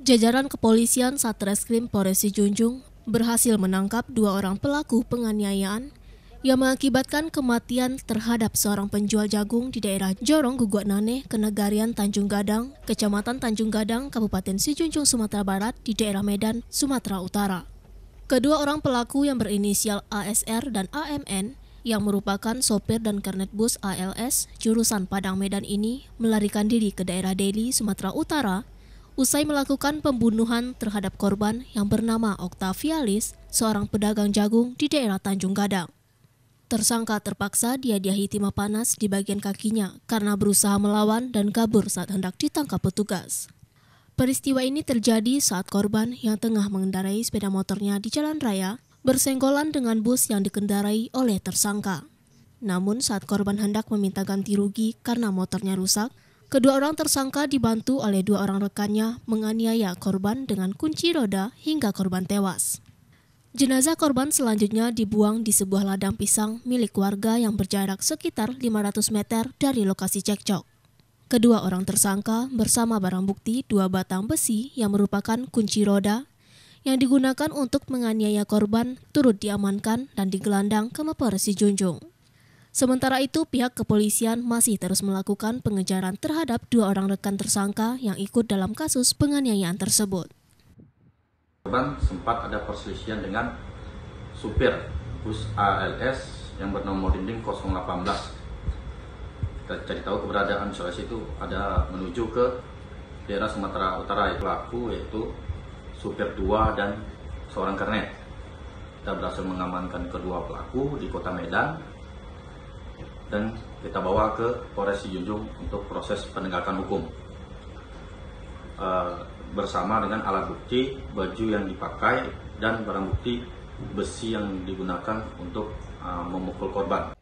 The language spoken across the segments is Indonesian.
Jajaran kepolisian Satreskrim Polres Junjung berhasil menangkap dua orang pelaku penganiayaan yang mengakibatkan kematian terhadap seorang penjual jagung di daerah Jorong Guguat Nane, Kenegarian Tanjung Gadang, Kecamatan Tanjung Gadang, Kabupaten Sijunjung, Sumatera Barat di daerah Medan, Sumatera Utara. Kedua orang pelaku yang berinisial ASR dan AMN yang merupakan sopir dan kernet bus ALS jurusan Padang Medan ini melarikan diri ke daerah Deli, Sumatera Utara usai melakukan pembunuhan terhadap korban yang bernama Octavialis, seorang pedagang jagung di daerah Tanjung Gadang. Tersangka terpaksa diadiahi timah panas di bagian kakinya karena berusaha melawan dan kabur saat hendak ditangkap petugas. Peristiwa ini terjadi saat korban yang tengah mengendarai sepeda motornya di jalan raya bersenggolan dengan bus yang dikendarai oleh tersangka. Namun saat korban hendak meminta ganti rugi karena motornya rusak, Kedua orang tersangka dibantu oleh dua orang rekannya menganiaya korban dengan kunci roda hingga korban tewas. Jenazah korban selanjutnya dibuang di sebuah ladang pisang milik warga yang berjarak sekitar 500 meter dari lokasi cekcok. Kedua orang tersangka bersama barang bukti dua batang besi yang merupakan kunci roda yang digunakan untuk menganiaya korban turut diamankan dan digelandang ke Mapolres Junjung. Sementara itu, pihak kepolisian masih terus melakukan pengejaran terhadap dua orang rekan tersangka yang ikut dalam kasus penganiayaan tersebut. Korban sempat ada perselisihan dengan supir bus ALS yang bernomor dinding 018. Kita cari tahu keberadaan soal itu ada menuju ke daerah Sumatera Utara. Pelaku yaitu supir dua dan seorang kernet. Kita berhasil mengamankan kedua pelaku di kota Medan dan kita bawa ke Polres Sijunjung untuk proses penegakan hukum e, bersama dengan alat bukti baju yang dipakai dan barang bukti besi yang digunakan untuk e, memukul korban.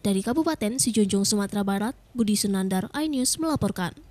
Dari Kabupaten Sijunjung Sumatera Barat, Budi Sunandar, iNews melaporkan.